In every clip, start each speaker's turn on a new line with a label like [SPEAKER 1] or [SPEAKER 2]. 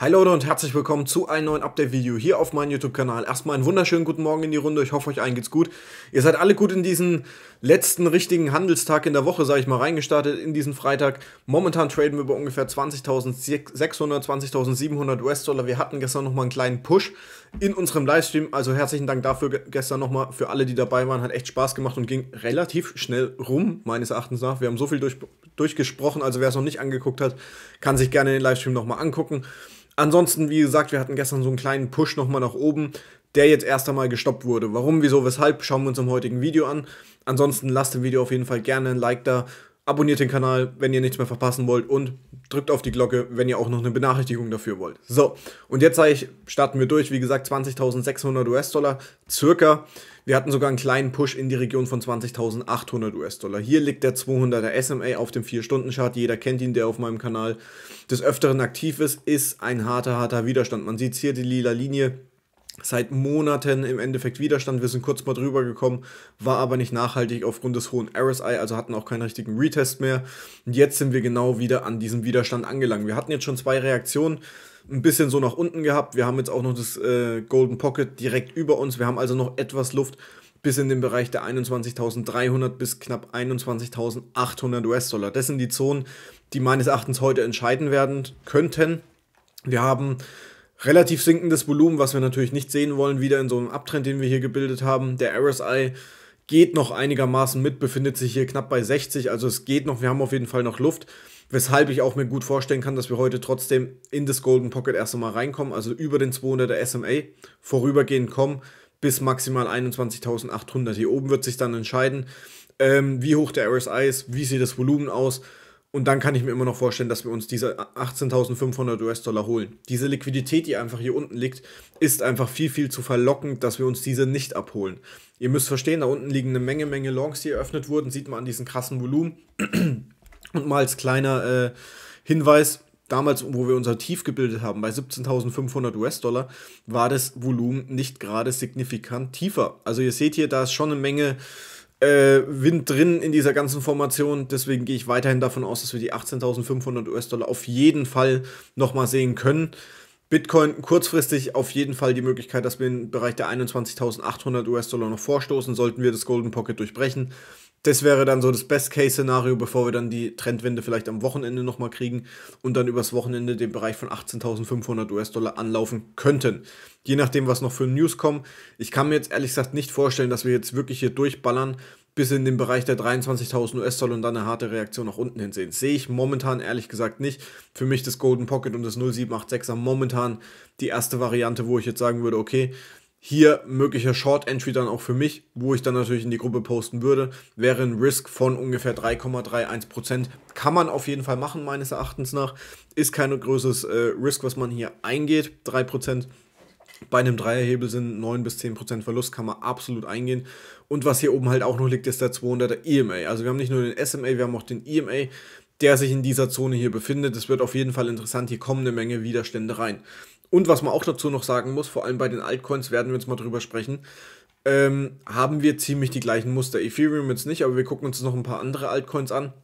[SPEAKER 1] Hi Leute und herzlich willkommen zu einem neuen Update-Video hier auf meinem YouTube-Kanal. Erstmal einen wunderschönen guten Morgen in die Runde. Ich hoffe, euch allen geht's gut. Ihr seid alle gut in diesen letzten richtigen Handelstag in der Woche, sage ich mal, reingestartet, in diesen Freitag. Momentan traden wir bei ungefähr 20.600, 20.700 US-Dollar. Wir hatten gestern nochmal einen kleinen Push in unserem Livestream. Also herzlichen Dank dafür gestern nochmal für alle, die dabei waren. Hat echt Spaß gemacht und ging relativ schnell rum, meines Erachtens nach. Wir haben so viel durch, durchgesprochen, also wer es noch nicht angeguckt hat, kann sich gerne den Livestream nochmal angucken. Ansonsten, wie gesagt, wir hatten gestern so einen kleinen Push nochmal nach oben, der jetzt erst einmal gestoppt wurde. Warum, wieso, weshalb, schauen wir uns im heutigen Video an. Ansonsten lasst dem Video auf jeden Fall gerne ein Like da abonniert den Kanal, wenn ihr nichts mehr verpassen wollt und drückt auf die Glocke, wenn ihr auch noch eine Benachrichtigung dafür wollt. So, und jetzt ich, starten wir durch. Wie gesagt, 20.600 US-Dollar circa. Wir hatten sogar einen kleinen Push in die Region von 20.800 US-Dollar. Hier liegt der 200er SMA auf dem 4-Stunden-Chart. Jeder kennt ihn, der auf meinem Kanal des Öfteren aktiv ist. Ist ein harter, harter Widerstand. Man sieht hier die lila Linie seit Monaten im Endeffekt Widerstand. Wir sind kurz mal drüber gekommen, war aber nicht nachhaltig aufgrund des hohen RSI, also hatten auch keinen richtigen Retest mehr. Und jetzt sind wir genau wieder an diesem Widerstand angelangt. Wir hatten jetzt schon zwei Reaktionen ein bisschen so nach unten gehabt. Wir haben jetzt auch noch das äh, Golden Pocket direkt über uns. Wir haben also noch etwas Luft bis in den Bereich der 21.300 bis knapp 21.800 US-Dollar. Das sind die Zonen, die meines Erachtens heute entscheiden werden könnten. Wir haben relativ sinkendes Volumen, was wir natürlich nicht sehen wollen, wieder in so einem Abtrend, den wir hier gebildet haben. Der RSI geht noch einigermaßen mit, befindet sich hier knapp bei 60, also es geht noch, wir haben auf jeden Fall noch Luft, weshalb ich auch mir gut vorstellen kann, dass wir heute trotzdem in das Golden Pocket erst einmal reinkommen, also über den 200er SMA vorübergehend kommen bis maximal 21.800. Hier oben wird sich dann entscheiden, ähm, wie hoch der RSI ist, wie sieht das Volumen aus, und dann kann ich mir immer noch vorstellen, dass wir uns diese 18.500 US-Dollar holen. Diese Liquidität, die einfach hier unten liegt, ist einfach viel, viel zu verlockend, dass wir uns diese nicht abholen. Ihr müsst verstehen, da unten liegen eine Menge, Menge Longs, die eröffnet wurden. Sieht man an diesem krassen Volumen. Und mal als kleiner äh, Hinweis, damals, wo wir unser Tief gebildet haben, bei 17.500 US-Dollar, war das Volumen nicht gerade signifikant tiefer. Also ihr seht hier, da ist schon eine Menge äh, Wind drin in dieser ganzen Formation. Deswegen gehe ich weiterhin davon aus, dass wir die 18.500 US-Dollar auf jeden Fall nochmal sehen können. Bitcoin kurzfristig auf jeden Fall die Möglichkeit, dass wir im Bereich der 21.800 US-Dollar noch vorstoßen, sollten wir das Golden Pocket durchbrechen das wäre dann so das Best-Case-Szenario, bevor wir dann die Trendwende vielleicht am Wochenende nochmal kriegen und dann übers Wochenende den Bereich von 18.500 US-Dollar anlaufen könnten. Je nachdem, was noch für News kommen. Ich kann mir jetzt ehrlich gesagt nicht vorstellen, dass wir jetzt wirklich hier durchballern bis in den Bereich der 23.000 US-Dollar und dann eine harte Reaktion nach unten hin sehen. Sehe ich momentan ehrlich gesagt nicht. Für mich das Golden Pocket und das 0786er momentan die erste Variante, wo ich jetzt sagen würde, okay, hier möglicher Short Entry dann auch für mich, wo ich dann natürlich in die Gruppe posten würde, wäre ein Risk von ungefähr 3,31%. Kann man auf jeden Fall machen, meines Erachtens nach. Ist kein größeres äh, Risk, was man hier eingeht. 3%. Bei einem Dreierhebel sind 9 bis 10% Verlust, kann man absolut eingehen. Und was hier oben halt auch noch liegt, ist der 200er EMA. Also wir haben nicht nur den SMA, wir haben auch den EMA, der sich in dieser Zone hier befindet. Es wird auf jeden Fall interessant, hier kommen eine Menge Widerstände rein. Und was man auch dazu noch sagen muss, vor allem bei den Altcoins werden wir jetzt mal drüber sprechen, ähm, haben wir ziemlich die gleichen Muster. Ethereum jetzt nicht, aber wir gucken uns noch ein paar andere Altcoins an.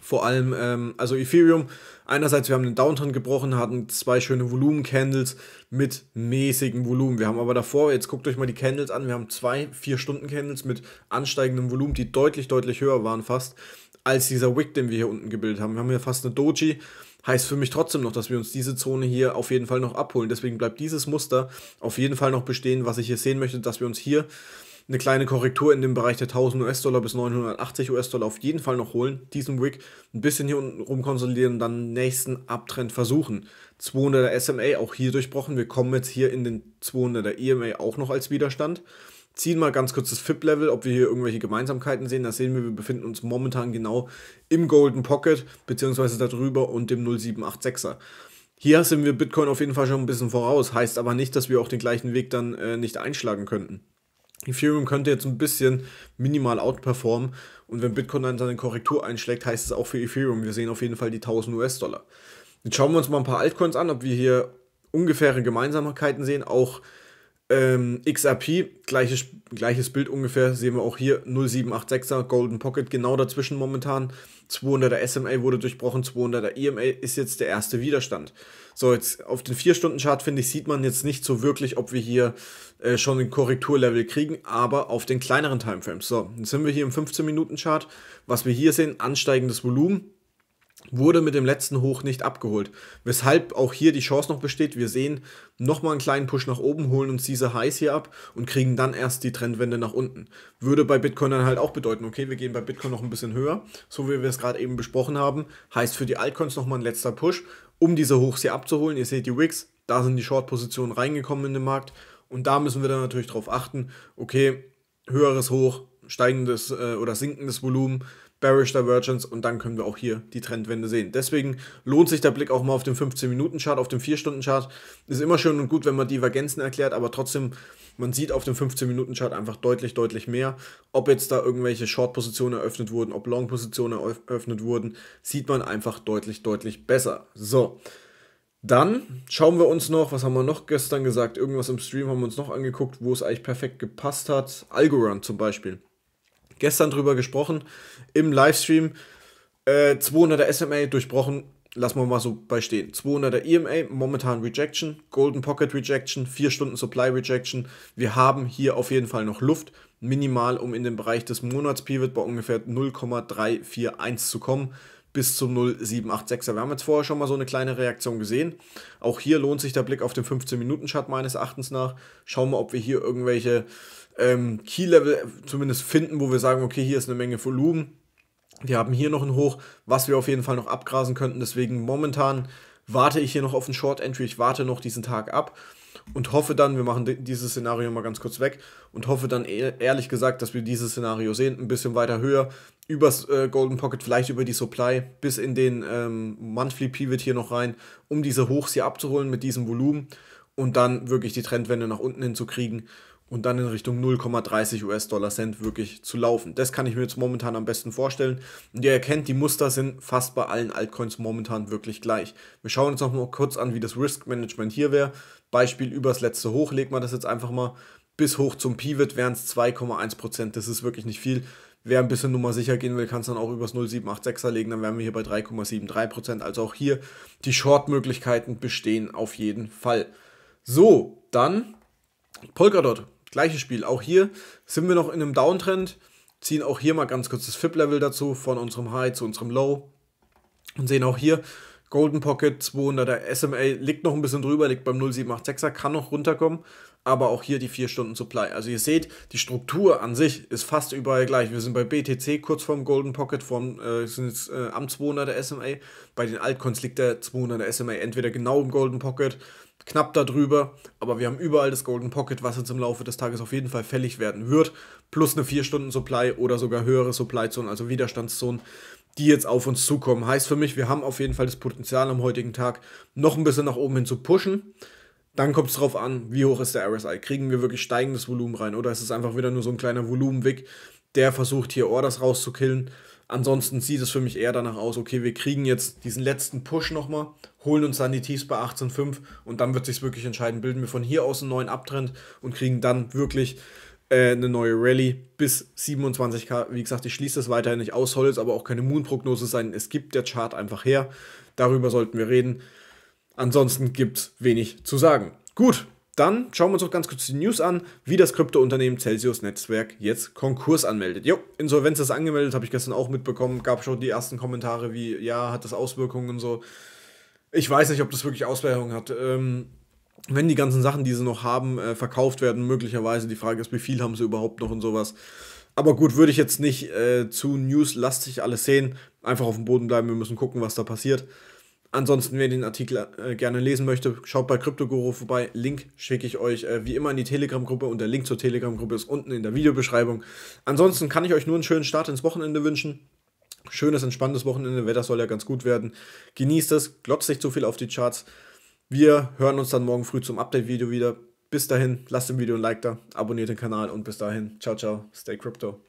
[SPEAKER 1] Vor allem, ähm, also Ethereum, einerseits, wir haben den Downtrend gebrochen, hatten zwei schöne Volumen-Candles mit mäßigem Volumen. Wir haben aber davor, jetzt guckt euch mal die Candles an, wir haben zwei, vier Stunden Candles mit ansteigendem Volumen, die deutlich, deutlich höher waren fast, als dieser Wick, den wir hier unten gebildet haben. Wir haben hier fast eine Doji heißt für mich trotzdem noch, dass wir uns diese Zone hier auf jeden Fall noch abholen. Deswegen bleibt dieses Muster auf jeden Fall noch bestehen, was ich hier sehen möchte, dass wir uns hier eine kleine Korrektur in dem Bereich der 1000 US-Dollar bis 980 US-Dollar auf jeden Fall noch holen. Diesen Wick ein bisschen hier unten rum konsolidieren und dann nächsten Abtrend versuchen. 200er SMA auch hier durchbrochen. Wir kommen jetzt hier in den 200er EMA auch noch als Widerstand ziehen mal ganz kurz das FIP-Level, ob wir hier irgendwelche Gemeinsamkeiten sehen. Da sehen wir, wir befinden uns momentan genau im Golden Pocket, beziehungsweise darüber und dem 0786er. Hier sind wir Bitcoin auf jeden Fall schon ein bisschen voraus, heißt aber nicht, dass wir auch den gleichen Weg dann äh, nicht einschlagen könnten. Ethereum könnte jetzt ein bisschen minimal outperformen und wenn Bitcoin dann seine Korrektur einschlägt, heißt es auch für Ethereum, wir sehen auf jeden Fall die 1000 US-Dollar. Jetzt schauen wir uns mal ein paar Altcoins an, ob wir hier ungefähre Gemeinsamkeiten sehen, auch ähm, XRP, gleiches, gleiches Bild ungefähr, sehen wir auch hier, 0786er, Golden Pocket, genau dazwischen momentan. 200er SMA wurde durchbrochen, 200er EMA ist jetzt der erste Widerstand. So, jetzt auf den 4-Stunden-Chart, finde ich, sieht man jetzt nicht so wirklich, ob wir hier äh, schon ein Korrekturlevel kriegen, aber auf den kleineren Timeframes. So, jetzt sind wir hier im 15-Minuten-Chart. Was wir hier sehen, ansteigendes Volumen, wurde mit dem letzten Hoch nicht abgeholt. Weshalb auch hier die Chance noch besteht, wir sehen nochmal einen kleinen Push nach oben, holen uns diese Highs hier ab und kriegen dann erst die Trendwende nach unten. Würde bei Bitcoin dann halt auch bedeuten, okay, wir gehen bei Bitcoin noch ein bisschen höher, so wie wir es gerade eben besprochen haben. Heißt für die Altcoins nochmal ein letzter Push, um diese Hochs hier abzuholen. Ihr seht die Wicks, da sind die Short-Positionen reingekommen in den Markt und da müssen wir dann natürlich darauf achten, okay, höheres Hoch, steigendes äh, oder sinkendes Volumen, Bearish Divergence und dann können wir auch hier die Trendwende sehen. Deswegen lohnt sich der Blick auch mal auf den 15-Minuten-Chart, auf den 4-Stunden-Chart. Ist immer schön und gut, wenn man Divergenzen erklärt, aber trotzdem, man sieht auf dem 15-Minuten-Chart einfach deutlich, deutlich mehr. Ob jetzt da irgendwelche Short-Positionen eröffnet wurden, ob Long-Positionen eröffnet wurden, sieht man einfach deutlich, deutlich besser. So. Dann schauen wir uns noch, was haben wir noch gestern gesagt? Irgendwas im Stream haben wir uns noch angeguckt, wo es eigentlich perfekt gepasst hat. Algorand zum Beispiel gestern drüber gesprochen im Livestream. Äh, 200er SMA durchbrochen, lassen wir mal so beistehen. 200er EMA, momentan Rejection, Golden Pocket Rejection, 4 Stunden Supply Rejection. Wir haben hier auf jeden Fall noch Luft, minimal um in den Bereich des Monats Pivot bei ungefähr 0,341 zu kommen bis zum 0786er. Wir haben jetzt vorher schon mal so eine kleine Reaktion gesehen. Auch hier lohnt sich der Blick auf den 15-Minuten-Chart meines Erachtens nach. Schauen wir, ob wir hier irgendwelche ähm, Key-Level zumindest finden, wo wir sagen, okay, hier ist eine Menge Volumen. Wir haben hier noch ein Hoch, was wir auf jeden Fall noch abgrasen könnten. Deswegen momentan warte ich hier noch auf einen Short Entry. Ich warte noch diesen Tag ab und hoffe dann, wir machen dieses Szenario mal ganz kurz weg und hoffe dann e-, ehrlich gesagt, dass wir dieses Szenario sehen, ein bisschen weiter höher, übers äh, Golden Pocket, vielleicht über die Supply, bis in den ähm, Monthly Pivot hier noch rein, um diese Hochs hier abzuholen mit diesem Volumen und dann wirklich die Trendwende nach unten hinzukriegen und dann in Richtung 0,30 US-Dollar Cent wirklich zu laufen. Das kann ich mir jetzt momentan am besten vorstellen. Und ihr erkennt, die Muster sind fast bei allen Altcoins momentan wirklich gleich. Wir schauen uns noch mal kurz an, wie das Risk Management hier wäre. Beispiel übers letzte Hoch, legt man das jetzt einfach mal bis hoch zum Pivot wären es 2,1%. Das ist wirklich nicht viel. Wer ein bisschen Nummer sicher gehen will, kann es dann auch übers 0,786er legen, dann wären wir hier bei 3,73%. Also auch hier die Short-Möglichkeiten bestehen auf jeden Fall. So, dann Polkadot. Gleiches Spiel. Auch hier sind wir noch in einem Downtrend, ziehen auch hier mal ganz kurz das FIP-Level dazu von unserem High zu unserem Low und sehen auch hier Golden Pocket 200er SMA liegt noch ein bisschen drüber, liegt beim 0786er, kann noch runterkommen, aber auch hier die 4 Stunden Supply. Also ihr seht, die Struktur an sich ist fast überall gleich. Wir sind bei BTC kurz vorm Golden Pocket, vorm, äh, sind jetzt, äh, am 200er SMA. Bei den Altcoins liegt der 200er SMA entweder genau im Golden Pocket knapp darüber, aber wir haben überall das Golden Pocket, was uns im Laufe des Tages auf jeden Fall fällig werden wird, plus eine 4-Stunden-Supply oder sogar höhere Supply-Zonen, also Widerstandszonen, die jetzt auf uns zukommen. Heißt für mich, wir haben auf jeden Fall das Potenzial am heutigen Tag noch ein bisschen nach oben hin zu pushen. Dann kommt es darauf an, wie hoch ist der RSI. Kriegen wir wirklich steigendes Volumen rein oder ist es einfach wieder nur so ein kleiner Volumenwick, der versucht hier Orders rauszukillen? Ansonsten sieht es für mich eher danach aus, okay, wir kriegen jetzt diesen letzten Push nochmal, holen uns dann die Tiefs bei 18,5 und dann wird sich wirklich entscheiden, bilden wir von hier aus einen neuen Abtrend und kriegen dann wirklich äh, eine neue Rallye bis 27k. Wie gesagt, ich schließe das weiterhin nicht aus, soll jetzt aber auch keine Moon-Prognose sein. Es gibt der Chart einfach her. Darüber sollten wir reden. Ansonsten gibt es wenig zu sagen. Gut, dann schauen wir uns noch ganz kurz die News an, wie das Kryptounternehmen Celsius Netzwerk jetzt Konkurs anmeldet. Jo, Insolvenz ist angemeldet, habe ich gestern auch mitbekommen. Gab schon die ersten Kommentare wie, ja, hat das Auswirkungen und so. Ich weiß nicht, ob das wirklich Auswirkungen hat. Ähm, wenn die ganzen Sachen, die sie noch haben, äh, verkauft werden, möglicherweise. Die Frage ist, wie viel haben sie überhaupt noch und sowas. Aber gut, würde ich jetzt nicht äh, zu lastig alles sehen. Einfach auf dem Boden bleiben, wir müssen gucken, was da passiert. Ansonsten, wer den Artikel äh, gerne lesen möchte, schaut bei CryptoGuru vorbei. Link schicke ich euch äh, wie immer in die Telegram-Gruppe und der Link zur Telegram-Gruppe ist unten in der Videobeschreibung. Ansonsten kann ich euch nur einen schönen Start ins Wochenende wünschen. Schönes, entspanntes Wochenende. Wetter soll ja ganz gut werden. Genießt es, glotzt nicht zu viel auf die Charts. Wir hören uns dann morgen früh zum Update-Video wieder. Bis dahin, lasst dem Video ein Like da, abonniert den Kanal und bis dahin, ciao, ciao, stay crypto.